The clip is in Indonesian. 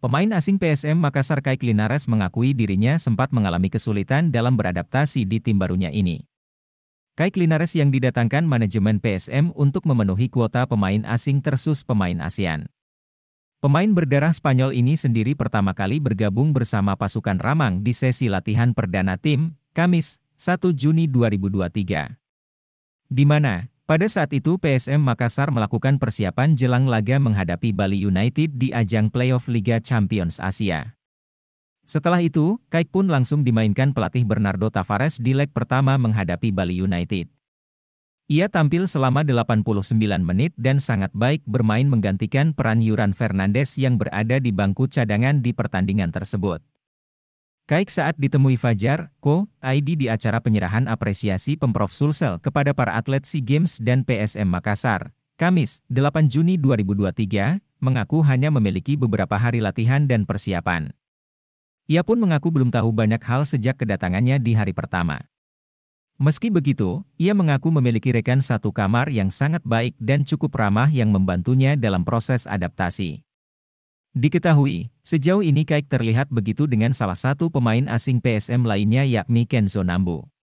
Pemain asing PSM Makassar Kai Klinares mengakui dirinya sempat mengalami kesulitan dalam beradaptasi di tim barunya ini. Kai Klinares yang didatangkan manajemen PSM untuk memenuhi kuota pemain asing tersus pemain ASEAN. Pemain berdarah Spanyol ini sendiri pertama kali bergabung bersama pasukan Ramang di sesi latihan perdana tim, Kamis, 1 Juni 2023. Di mana, pada saat itu PSM Makassar melakukan persiapan jelang laga menghadapi Bali United di ajang playoff Liga Champions Asia. Setelah itu, Kaik pun langsung dimainkan pelatih Bernardo Tavares di leg pertama menghadapi Bali United. Ia tampil selama 89 menit dan sangat baik bermain menggantikan peran Yuran Fernandes yang berada di bangku cadangan di pertandingan tersebut. Kaik saat ditemui Fajar, Ko, ID di acara penyerahan apresiasi Pemprov Sulsel kepada para atlet SEA Games dan PSM Makassar, Kamis, 8 Juni 2023, mengaku hanya memiliki beberapa hari latihan dan persiapan. Ia pun mengaku belum tahu banyak hal sejak kedatangannya di hari pertama. Meski begitu, ia mengaku memiliki rekan satu kamar yang sangat baik dan cukup ramah yang membantunya dalam proses adaptasi. Diketahui, sejauh ini Kaik terlihat begitu dengan salah satu pemain asing PSM lainnya yakni Kenzo Nambo.